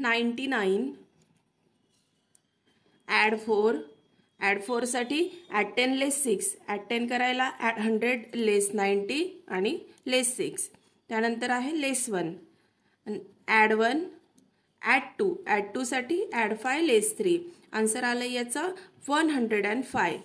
ninety nine add four add फोरसाठी at ten less six at ten करायला at hundred less ninety आणि less six त्यानंतर आहे less one add one at two at टूसाठी add five less three answer आलं याचा one hundred and five